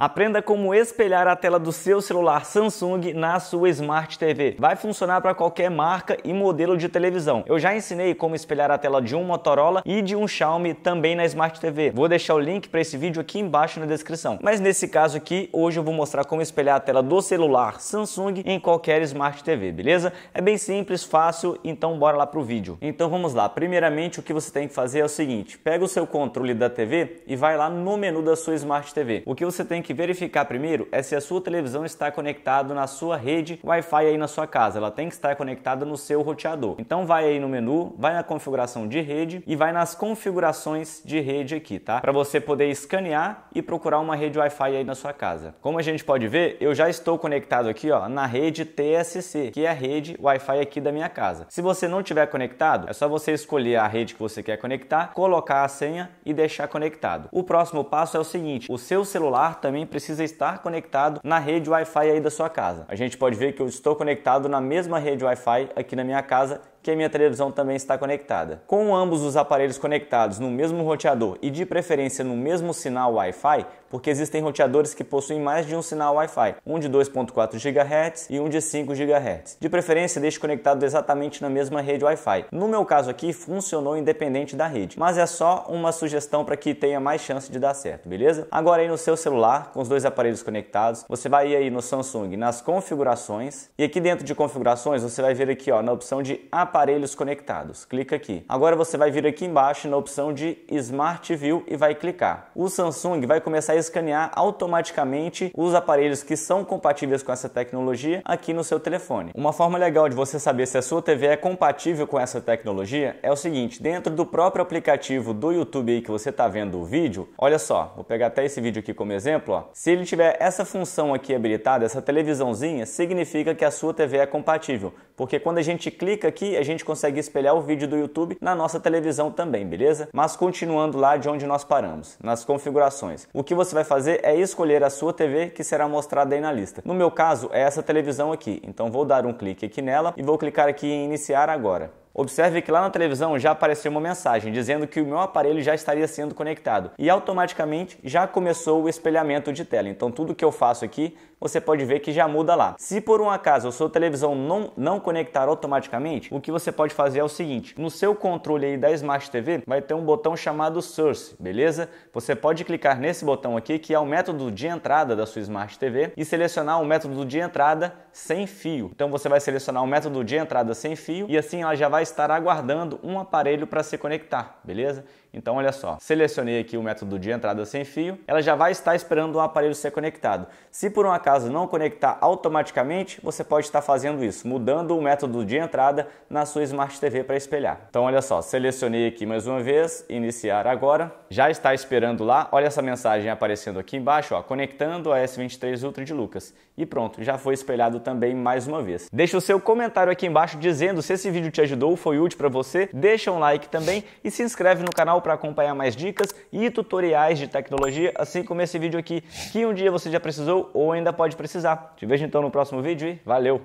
Aprenda como espelhar a tela do seu celular Samsung na sua Smart TV. Vai funcionar para qualquer marca e modelo de televisão. Eu já ensinei como espelhar a tela de um Motorola e de um Xiaomi também na Smart TV. Vou deixar o link para esse vídeo aqui embaixo na descrição. Mas nesse caso aqui, hoje eu vou mostrar como espelhar a tela do celular Samsung em qualquer Smart TV, beleza? É bem simples, fácil, então bora lá pro vídeo. Então vamos lá. Primeiramente, o que você tem que fazer é o seguinte: pega o seu controle da TV e vai lá no menu da sua Smart TV. O que você tem que que verificar primeiro é se a sua televisão está conectada na sua rede Wi-Fi aí na sua casa. Ela tem que estar conectada no seu roteador. Então vai aí no menu, vai na configuração de rede e vai nas configurações de rede aqui, tá? Para você poder escanear e procurar uma rede Wi-Fi aí na sua casa. Como a gente pode ver, eu já estou conectado aqui, ó, na rede TSC, que é a rede Wi-Fi aqui da minha casa. Se você não tiver conectado, é só você escolher a rede que você quer conectar, colocar a senha e deixar conectado. O próximo passo é o seguinte: o seu celular também também precisa estar conectado na rede Wi-Fi aí da sua casa. A gente pode ver que eu estou conectado na mesma rede Wi-Fi aqui na minha casa que a minha televisão também está conectada. Com ambos os aparelhos conectados no mesmo roteador e de preferência no mesmo sinal Wi-Fi, porque existem roteadores que possuem mais de um sinal Wi-Fi, um de 2.4 GHz e um de 5 GHz. De preferência, deixe conectado exatamente na mesma rede Wi-Fi. No meu caso aqui, funcionou independente da rede, mas é só uma sugestão para que tenha mais chance de dar certo, beleza? Agora aí no seu celular, com os dois aparelhos conectados, você vai aí no Samsung nas configurações e aqui dentro de configurações você vai ver aqui ó, na opção de aparelhos conectados. Clica aqui. Agora você vai vir aqui embaixo na opção de Smart View e vai clicar. O Samsung vai começar a escanear automaticamente os aparelhos que são compatíveis com essa tecnologia aqui no seu telefone. Uma forma legal de você saber se a sua TV é compatível com essa tecnologia é o seguinte, dentro do próprio aplicativo do YouTube aí que você está vendo o vídeo, olha só, vou pegar até esse vídeo aqui como exemplo, ó. se ele tiver essa função aqui habilitada, essa televisãozinha, significa que a sua TV é compatível, porque quando a gente clica aqui, a gente consegue espelhar o vídeo do YouTube na nossa televisão também, beleza? Mas continuando lá de onde nós paramos, nas configurações. O que você vai fazer é escolher a sua TV que será mostrada aí na lista. No meu caso, é essa televisão aqui. Então vou dar um clique aqui nela e vou clicar aqui em iniciar agora. Observe que lá na televisão já apareceu uma mensagem dizendo que o meu aparelho já estaria sendo conectado e automaticamente já começou o espelhamento de tela. Então tudo que eu faço aqui, você pode ver que já muda lá. Se por um acaso a sua televisão não, não conectar automaticamente, o que você pode fazer é o seguinte, no seu controle aí da Smart TV vai ter um botão chamado Source, beleza? Você pode clicar nesse botão aqui que é o método de entrada da sua Smart TV e selecionar o método de entrada sem fio. Então você vai selecionar o método de entrada sem fio e assim ela já vai vai estar aguardando um aparelho para se conectar, beleza? Então olha só, selecionei aqui o método de entrada sem fio, ela já vai estar esperando o aparelho ser conectado. Se por um acaso não conectar automaticamente, você pode estar fazendo isso, mudando o método de entrada na sua Smart TV para espelhar. Então olha só, selecionei aqui mais uma vez, iniciar agora, já está esperando lá, olha essa mensagem aparecendo aqui embaixo, ó, conectando a S23 Ultra de Lucas. E pronto, já foi espelhado também mais uma vez. Deixa o seu comentário aqui embaixo dizendo se esse vídeo te ajudou ou foi útil para você, deixa um like também e se inscreve no canal para acompanhar mais dicas e tutoriais de tecnologia, assim como esse vídeo aqui, que um dia você já precisou ou ainda pode precisar. Te vejo então no próximo vídeo e valeu!